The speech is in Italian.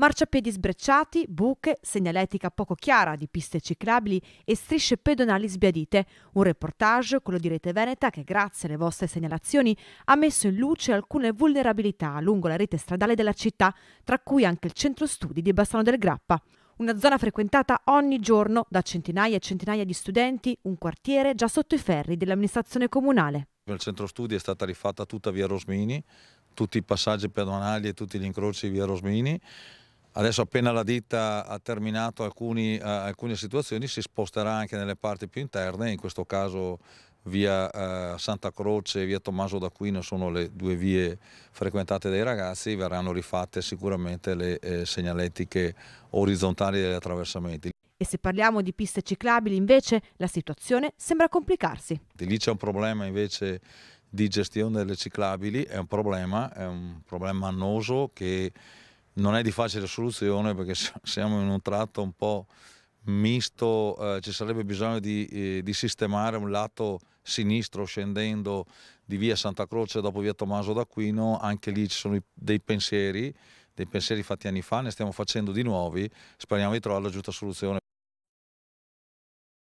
marciapiedi sbrecciati, buche, segnaletica poco chiara di piste ciclabili e strisce pedonali sbiadite. Un reportage, quello di Rete Veneta, che grazie alle vostre segnalazioni ha messo in luce alcune vulnerabilità lungo la rete stradale della città, tra cui anche il centro studi di Bassano del Grappa una zona frequentata ogni giorno da centinaia e centinaia di studenti, un quartiere già sotto i ferri dell'amministrazione comunale. Il centro studi è stata rifatta tutta via Rosmini, tutti i passaggi pedonali e tutti gli incroci via Rosmini Adesso appena la ditta ha terminato alcuni, uh, alcune situazioni si sposterà anche nelle parti più interne, in questo caso via uh, Santa Croce e via Tommaso d'Aquino sono le due vie frequentate dai ragazzi, verranno rifatte sicuramente le eh, segnaletiche orizzontali degli attraversamenti. E se parliamo di piste ciclabili invece la situazione sembra complicarsi. Di Lì c'è un problema invece di gestione delle ciclabili, è un problema, è un problema annoso che non è di facile soluzione perché siamo in un tratto un po' misto, eh, ci sarebbe bisogno di, eh, di, sistemare un lato sinistro scendendo di via Santa Croce dopo via Tommaso d'Aquino, anche lì ci sono dei pensieri, dei pensieri fatti anni fa, ne stiamo facendo di nuovi, speriamo di trovare la giusta soluzione.